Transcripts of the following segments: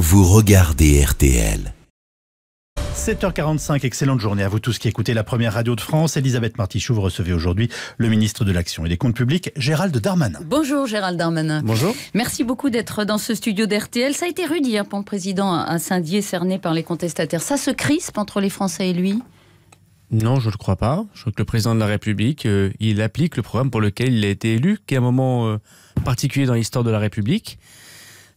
vous regardez RTL. 7h45, excellente journée à vous tous qui écoutez la première radio de France. Elisabeth Martichou, vous recevez aujourd'hui le ministre de l'Action et des Comptes Publics, Gérald Darmanin. Bonjour Gérald Darmanin. Bonjour. Merci beaucoup d'être dans ce studio d'RTL. Ça a été rude hier pour le président à Saint-Dié, cerné par les contestataires. Ça se crispe entre les Français et lui non, je ne le crois pas. Je crois que le président de la République, euh, il applique le programme pour lequel il a été élu, qui est un moment euh, particulier dans l'histoire de la République.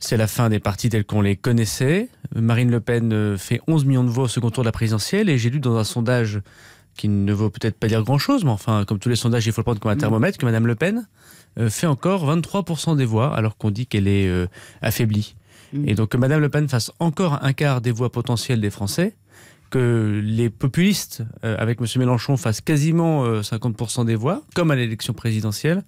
C'est la fin des partis tels qu'on les connaissait. Marine Le Pen euh, fait 11 millions de voix au second tour de la présidentielle et j'ai lu dans un sondage qui ne vaut peut-être pas dire grand-chose, mais enfin, comme tous les sondages, il faut le prendre comme un thermomètre, que Madame Le Pen euh, fait encore 23% des voix alors qu'on dit qu'elle est euh, affaiblie. Mm. Et donc que Madame Le Pen fasse encore un quart des voix potentielles des Français, que les populistes, avec M. Mélenchon, fassent quasiment 50% des voix, comme à l'élection présidentielle,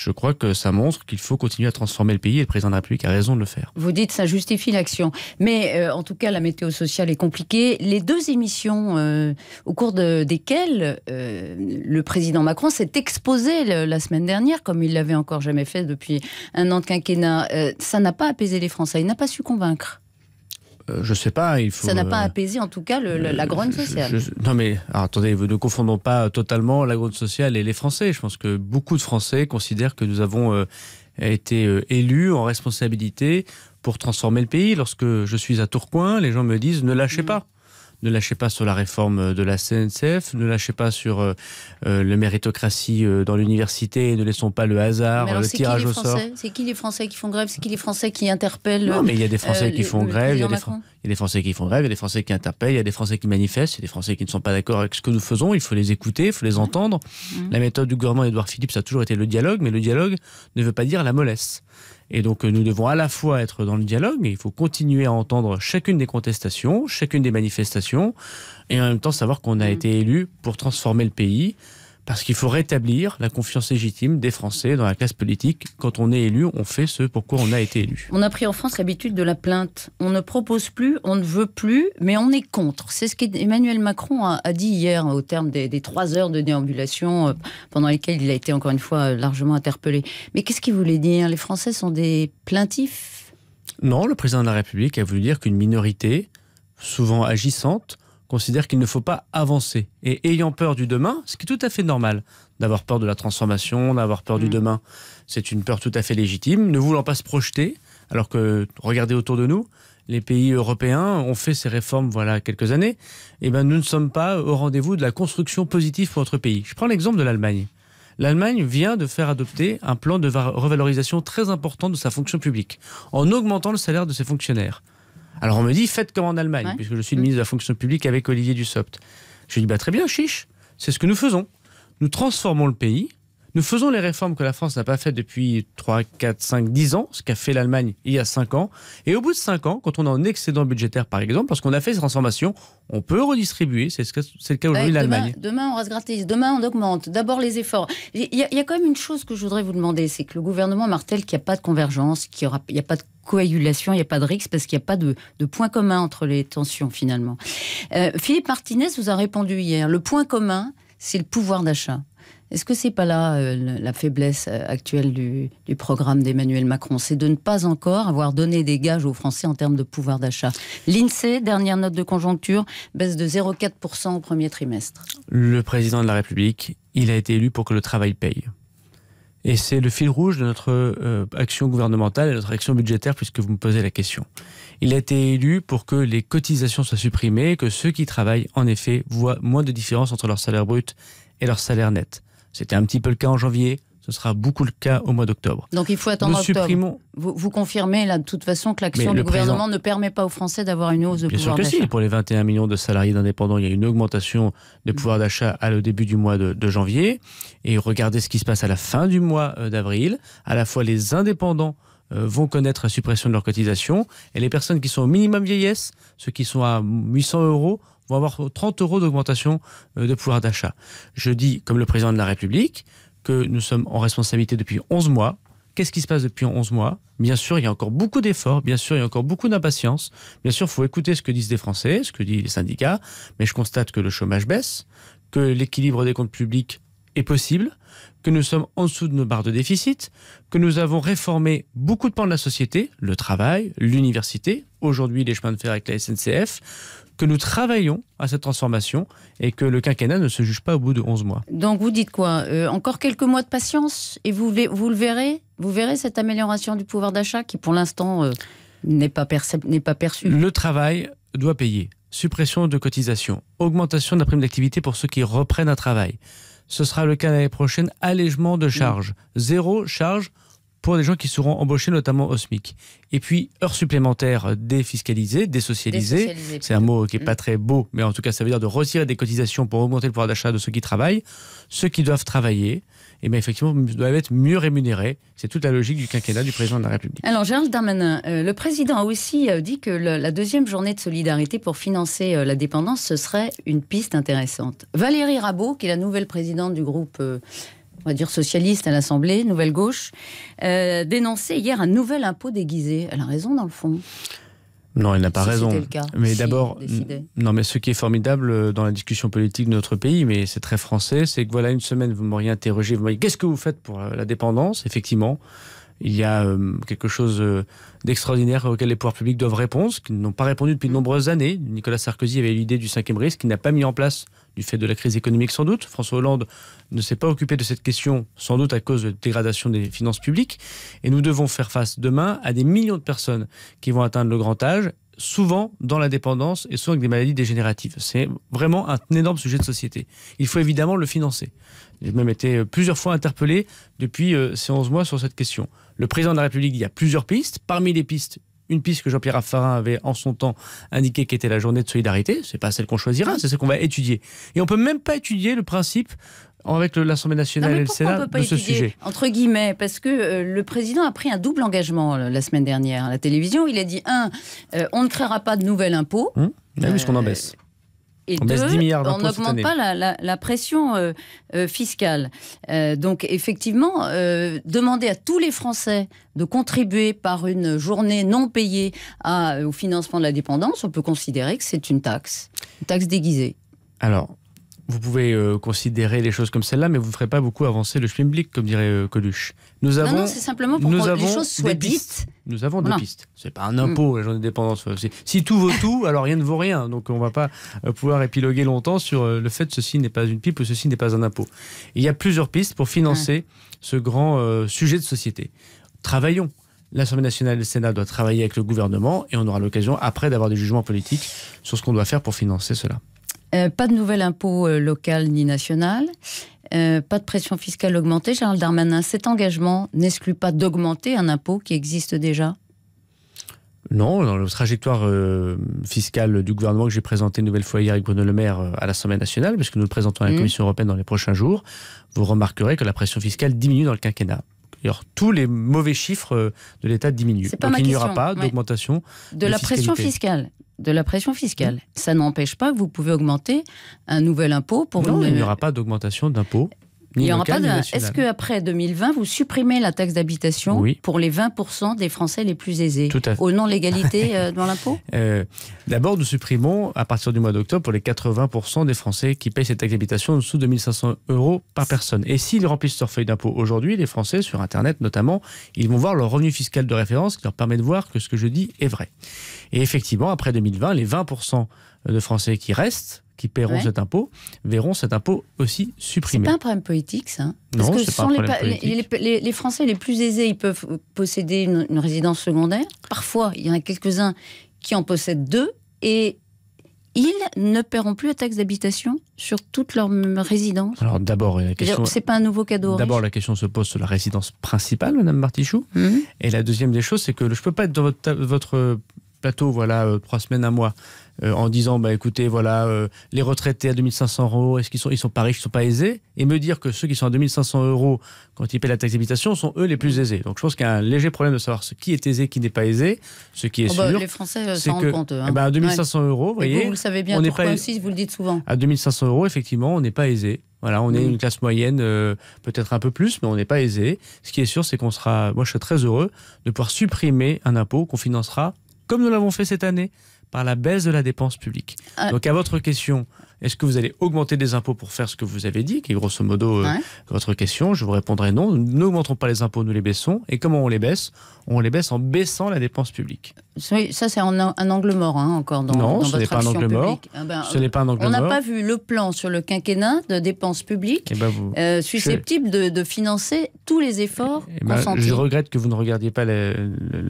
je crois que ça montre qu'il faut continuer à transformer le pays et le président de la République a raison de le faire. Vous dites ça justifie l'action. Mais euh, en tout cas, la météo sociale est compliquée. Les deux émissions euh, au cours desquelles euh, le président Macron s'est exposé la semaine dernière, comme il l'avait encore jamais fait depuis un an de quinquennat, ça n'a pas apaisé les Français. Il n'a pas su convaincre. Euh, je ne sais pas, il faut. Ça n'a pas euh, apaisé en tout cas la euh, grogne sociale. non mais attendez, ne confondons pas totalement la grogne sociale et les Français. Je pense que beaucoup de Français considèrent que nous avons été élus en responsabilité pour transformer le pays. Lorsque je suis à Tourcoing, les gens me disent ne lâchez mm. pas. Ne lâchez pas sur la réforme euh, de la CNCF, ne lâchez pas sur euh, euh, la méritocratie dans l'université, ne laissons pas le hasard, le tirage au sort. C'est qui les Français qui font grève C'est qui les Français qui interpellent Non, mais il y a des Français qui font grève, il y, a des Français qui font grève, il y a des Français qui interpellent, il y a des Français qui manifestent, il y a des Français qui ne sont pas d'accord avec ce que nous faisons, il faut les écouter, il faut les entendre. Mmh. La méthode du gouvernement Édouard Philippe, ça a toujours été le dialogue, mais le dialogue ne veut pas dire la mollesse. Et donc nous devons à la fois être dans le dialogue, il faut continuer à entendre chacune des contestations, chacune des manifestations, et en même temps savoir qu'on a mm. été élu pour transformer le pays parce qu'il faut rétablir la confiance légitime des Français dans la classe politique. Quand on est élu, on fait ce pour quoi on a été élu. On a pris en France l'habitude de la plainte. On ne propose plus, on ne veut plus, mais on est contre. C'est ce qu'Emmanuel Macron a, dit hier hein, au terme des, trois heures de déambulation euh, pendant lesquelles il a été encore une fois euh, largement interpellé. Mais qu'est-ce qu'il voulait dire Les Français sont des plaintifs Non, le président de la République a voulu dire qu'une minorité, souvent agissante, considère qu'il ne faut pas avancer. Et ayant peur du demain, ce qui est tout à fait normal, d'avoir peur de la transformation, d'avoir peur du mm. demain, c'est une peur tout à fait légitime, ne voulant pas se projeter, alors que regardez autour de nous, les pays européens ont fait ces réformes voilà quelques années, et eh ben nous ne sommes pas au rendez-vous de la construction positive pour notre pays. Je prends l'exemple de l'Allemagne. L'Allemagne vient de faire adopter un plan de revalorisation très important de sa fonction publique, en augmentant le salaire de ses fonctionnaires. Alors on me dit, faites comme en Allemagne, puisque je suis le ministre de la fonction publique avec Olivier Dussopt. Je dis, bah, très bien, chiche, c'est ce que nous faisons. Nous transformons le pays nous faisons les réformes que la France n'a pas faites depuis 3, 4, 5, 10 ans, ce qu'a fait l'Allemagne il y a 5 ans. Et au bout de 5 ans, quand on a un excédent budgétaire, par exemple, parce qu'on a fait ces transformations, on peut redistribuer. C'est le cas aujourd'hui de l'Allemagne. Demain, on reste gratis. Demain, on augmente. D'abord les efforts. Il y, a quand même une chose que je voudrais vous demander c'est que le gouvernement martèle qu'il n'y a pas de convergence, qu'il n'y a pas de coagulation, il n'y a pas de rixe, parce qu'il n'y a pas de, point commun entre les tensions finalement. Euh, Philippe Martinez vous a répondu hier le point commun, c'est le pouvoir d'achat. Est-ce que c'est pas là euh, la faiblesse euh, actuelle du, programme d'Emmanuel Macron C'est de ne pas encore avoir donné des gages aux Français en termes de pouvoir d'achat. L'INSEE, dernière note de conjoncture, baisse de 0,4% au premier trimestre. Le président de la République, il a été élu pour que le travail paye. Et c'est le fil rouge de notre euh, action gouvernementale et de notre action budgétaire, puisque vous me posez la question. Il a été élu pour que les cotisations soient supprimées, que ceux qui travaillent, en effet, voient moins de différence entre leur salaire brut et leur salaire net. C'était un petit peu le cas en janvier, ce sera beaucoup le cas au mois d'octobre. Donc il faut attendre Nous octobre. Vous, vous, confirmez là de toute façon que l'action du gouvernement ne permet pas aux Français d'avoir une hausse de pouvoir d'achat. Bien sûr que si. Pour les 21 millions de salariés d'indépendants, il y a une augmentation de pouvoir mm. d'achat à le début du mois de, de, janvier. Et regardez ce qui se passe à la fin du mois euh, d'avril. À la fois les indépendants euh, vont connaître la suppression de leur cotisation, et les personnes qui sont au minimum vieillesse, ceux qui sont à 800 euros, vont avoir 30 euros d'augmentation euh, de pouvoir d'achat. Je dis, comme le président de la République, que nous sommes en responsabilité depuis 11 mois. Qu'est-ce qui se passe depuis 11 mois Bien sûr, il y a encore beaucoup d'efforts, bien sûr, il y a encore beaucoup d'impatience, bien sûr, il faut écouter ce que disent les Français, ce que disent les syndicats, mais je constate que le chômage baisse, que l'équilibre des comptes publics est possible, que nous sommes en dessous de nos barres de déficit, que nous avons réformé beaucoup de pans de la société, le travail, l'université, aujourd'hui les chemins de fer avec la SNCF, que nous travaillons à cette transformation et que le quinquennat ne se juge pas au bout de 11 mois. Donc vous dites quoi euh, Encore quelques mois de patience et vous, vous le verrez Vous verrez cette amélioration du pouvoir d'achat qui pour l'instant euh, n'est pas, pas perçue Le travail doit payer. Suppression de cotisations, augmentation de la prime d'activité pour ceux qui reprennent un travail. Ce sera le cas l'année prochaine, allègement de charges. Zéro charge pour des gens qui seront embauchés notamment au SMIC. Et puis, heures supplémentaires défiscalisées, désocialisées, c'est un mot qui n'est pas mm. très beau, mais en tout cas, ça veut dire de retirer des cotisations pour augmenter le pouvoir d'achat de ceux qui travaillent. Ceux qui doivent travailler, et eh effectivement, doivent être mieux rémunérés. C'est toute la logique du quinquennat du président de la République. Alors, Gérald Darmanin, euh, le président a aussi euh, dit que la deuxième journée de solidarité pour financer euh, la dépendance, ce serait une piste intéressante. Valérie Rabault, qui est la nouvelle présidente du groupe on va dire socialiste à l'Assemblée, Nouvelle Gauche, euh, hier un nouvel impôt déguisé. Elle a raison dans le fond. Non, elle n'a pas raison. Le cas, mais d'abord, non, mais ce qui est formidable euh, dans la discussion politique de notre pays, mais c'est très français, c'est que voilà une semaine vous m'auriez interrogé, vous m'auriez qu'est-ce que vous faites pour euh, la dépendance Effectivement, il y a euh, quelque chose d'extraordinaire auquel les pouvoirs publics doivent répondre, qui qu'ils n'ont pas répondu depuis de nombreuses années. Nicolas Sarkozy avait eu l'idée du cinquième risque, qui n'a pas mis en place du fait de la crise économique sans doute. François Hollande ne s'est pas occupé de cette question sans doute à cause de la dégradation des finances publiques. Et nous devons faire face demain à des millions de personnes qui vont atteindre le grand âge souvent dans la dépendance et souvent avec des maladies dégénératives. C'est vraiment un énorme sujet de société. Il faut évidemment le financer. J'ai même été euh, plusieurs fois interpellé depuis euh, ces 11 mois sur cette question. Le président de la République il y a plusieurs pistes. Parmi les pistes, une piste que Jean-Pierre Raffarin avait en son temps indiqué qui était la journée de solidarité. C'est pas celle qu'on choisira, c'est celle qu'on va étudier. Et on peut même pas étudier le principe avec l'Assemblée nationale et le Sénat de ce sujet Entre guillemets, parce que euh, le président a pris un double engagement la semaine dernière à la télévision. Il a dit un, euh, on ne créera pas de nouvel impôt. puisqu'on hum, en euh, baisse. Et on deux, on n'augmente pas la, pression euh, euh, fiscale. Euh, donc effectivement, demander à tous les Français de contribuer par une journée non payée au financement de la dépendance, on peut considérer que c'est une taxe, une taxe déguisée. Alors, vous pouvez euh, considérer les choses comme celles là mais vous ne ferez pas beaucoup avancer le schmilblick, comme dirait euh, Coluche. Nous avons, non, non c'est simplement que les choses soient dites. Nous avons des pistes. C'est pas un impôt, les mm. la journée dépendance. Si tout vaut tout, alors rien ne vaut rien. Donc on ne va pas euh, pouvoir épiloguer longtemps sur le fait que ceci n'est pas une pipe ou ceci n'est pas un impôt. Il y a plusieurs pistes pour financer mm. ce grand sujet de société. Travaillons. L'Assemblée nationale et le Sénat doivent travailler avec le gouvernement et on aura l'occasion après d'avoir des jugements politiques sur ce qu'on doit faire pour financer cela. Euh, pas de nouvel impôt euh, local ni national. Euh, pas de pression fiscale augmentée. Gérald Darmanin, cet engagement n'exclut pas d'augmenter un impôt qui existe déjà non, dans la trajectoire fiscale du gouvernement que j'ai présenté une nouvelle fois hier avec Bruno Le Maire à l'Assemblée nationale, puisque nous le présentons à la mmh. Commission européenne dans les prochains jours, vous remarquerez que la pression fiscale diminue dans le quinquennat tous les mauvais chiffres euh, de l'État diminuent. donc il n'y aura pas d'augmentation. De, la pression fiscale. De la pression fiscale. Mm. Ça n'empêche pas que vous pouvez augmenter un nouvel impôt pour. Non, il n'y aura pas d'augmentation d'impôt il aura pas Est-ce qu'après 2020, vous supprimez la taxe d'habitation pour les 20% des Français les plus aisés Au nom de l'égalité euh, dans l'impôt euh, D'abord, nous supprimons à partir du mois d'octobre pour les 80% des Français qui payent cette taxe d'habitation en dessous de 1500 euros par personne. Et s'ils remplissent leur feuille d'impôt aujourd'hui, les Français, sur Internet notamment, ils vont voir leur revenu fiscal de référence qui leur permet de voir que ce que je dis est vrai. Et effectivement, après 2020, les 20% de Français qui restent qui paieront cet impôt verront cet impôt aussi supprimé. C'est pas un problème politique, ça hein. Non, pas un les, Les, Français les plus aisés, ils peuvent posséder une, résidence secondaire. Parfois, il y en a quelques-uns qui en possèdent deux et ils ne paieront plus la taxe d'habitation sur toute leur résidence. Alors d'abord, la question. C'est pas un nouveau cadeau. D'abord, la question se pose sur la résidence principale, Madame Martichoux. Mmh. Et la deuxième des choses, c'est que je ne peux pas être dans votre, votre plateau, voilà, euh, trois semaines, à mois, euh, en disant, bah, écoutez, voilà, euh, les retraités à 2500 euros, est-ce qu'ils sont, ils sont pas riches, ils sont pas aisés Et me dire que ceux qui sont à 2500 euros quand ils paient la taxe d'habitation sont eux les plus mmh. aisés. Donc je pense qu'il y a un léger problème de savoir ce qui est aisé, qui n'est pas aisé. Ce qui est oh, bah, sûr, les Français s'en rendent compte. Hein. Eh ben, à 2500 euros, vous voyez, vous, le savez bien, on n'est pas aussi, vous le dites souvent. À 2500 euros, effectivement, on n'est pas aisé. Voilà, on est mmh. une classe moyenne, peut-être un peu plus, mais on n'est pas aisé. Ce qui est sûr, c'est qu'on sera. Moi, je serai très heureux de pouvoir supprimer un impôt qu'on financera comme nous l'avons fait cette année, par la baisse de la dépense publique. Ah. Donc à votre question, est-ce que vous allez augmenter des impôts pour faire ce que vous avez dit, qui est grosso modo euh, votre question Je vous répondrai non. Nous N'augmentons pas les impôts, nous les baissons. Et comment on les baisse On les baisse en baissant la dépense publique. Ça, c'est un angle mort hein, encore dans, votre action publique. Ah ben, ce n'est pas un angle on mort. On n'a pas vu le plan sur le quinquennat de dépenses publiques eh ben, euh, susceptible de, financer tous les efforts eh ben, Je regrette que vous ne regardiez pas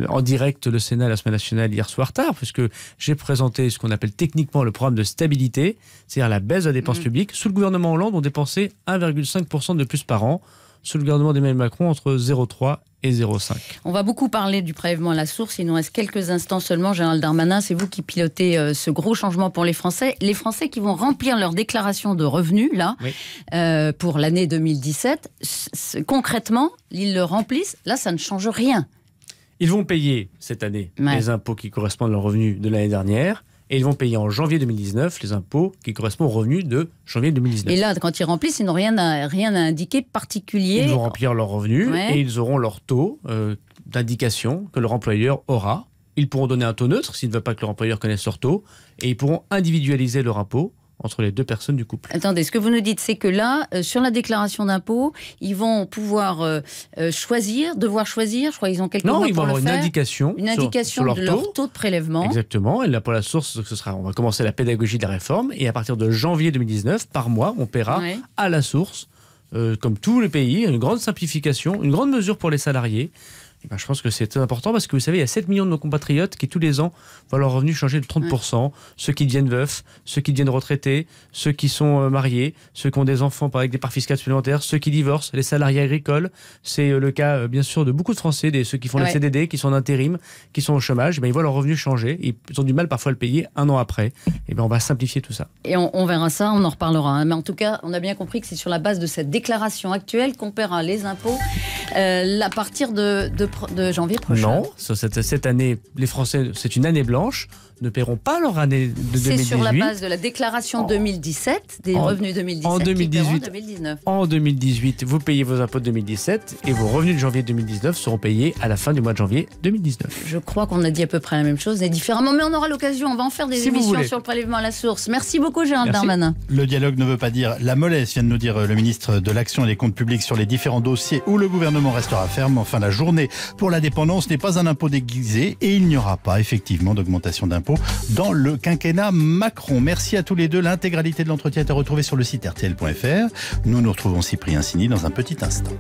en direct le Sénat, la semaine nationale hier soir tard, puisque j'ai présenté ce qu'on appelle techniquement le programme de stabilité. C'est à la baisse de la dépense mm. publique. Sous le gouvernement Hollande, on dépensait 1,5% de plus par an. Sous le gouvernement d'Emmanuel Macron, entre 0,3 et 0,5. On va beaucoup parler du prélèvement à la source. Il nous reste quelques instants seulement. Général Darmanin, c'est vous qui pilotez euh, ce gros changement pour les Français. Les Français qui vont remplir leur déclaration de revenus, là, euh, pour l'année 2017. concrètement, ils le remplissent. Là, ça ne change rien. Ils vont payer cette année les impôts qui correspondent à leurs revenus de l'année dernière et ils vont payer en janvier 2019 les impôts qui correspondent aux revenus de janvier 2019. Et là, quand ils remplissent, ils n'ont rien à, rien à indiquer particulier. Ils vont remplir leurs revenus et ils auront leur taux euh, d'indication que leur employeur aura. Ils pourront donner un taux neutre s'ils ne veulent pas que leur employeur connaisse leur taux et ils pourront individualiser leur impôt entre les deux personnes du couple. Attendez, ce que vous nous dites, c'est que là, euh, sur la déclaration d'impôt, ils vont pouvoir euh, euh, choisir, devoir choisir, je crois qu'ils ont quelques Non, ils vont avoir une indication, une indication sur, leur taux. de prélèvement. Exactement, et là pour la source, ce sera, on va commencer la pédagogie de la réforme, et à partir de janvier 2019, par mois, on paiera à la source, comme tous les pays, une grande simplification, une grande mesure pour les salariés, bah, je pense que c'est important parce que vous savez, il y a 7 millions de nos compatriotes qui tous les ans voient leur revenu changer de 30%, ceux qui deviennent veufs, ceux qui deviennent retraités, ceux qui sont euh, mariés, ceux qui ont des enfants avec des parts fiscales supplémentaires, ceux qui divorcent, les salariés agricoles. C'est euh, le cas euh, bien sûr de beaucoup de Français, des, ceux qui font la CDD, qui sont en intérim, qui sont au chômage. mais ils voient leur revenu changer, ils ont du mal parfois à le payer un an après. Et eh ben, on va simplifier tout ça. Et on, verra ça, on en reparlera. Hein. Mais en tout cas, on a bien compris que c'est sur la base de cette déclaration actuelle qu'on paiera les impôts à euh, partir de, janvier prochain. Non, cette, année, les Français, c'est une année blanche ne paieront pas leur année de 2018. C'est sur la base de la déclaration 2017 des revenus 2017. En 2018, 2019. en 2018, vous payez vos impôts de 2017 et vos revenus de janvier 2019 seront payés à la fin du mois de janvier 2019. Je crois qu'on a dit à peu près la même chose mais différemment, mais on aura l'occasion, on va en faire des émissions sur le prélèvement à la source. Merci beaucoup Gérald Darmanin. Le dialogue ne veut pas dire la mollesse, vient de nous dire euh, le ministre de l'Action et des Comptes Publics sur les différents dossiers où le gouvernement restera ferme. Enfin, la journée pour la dépendance n'est pas un impôt déguisé et il n'y aura pas effectivement d'augmentation d'impôt dans le quinquennat Macron. Merci à tous les deux. L'intégralité de l'entretien est retrouvée sur le site rtl.fr. Nous nous retrouvons Cyprien Sini dans un petit instant.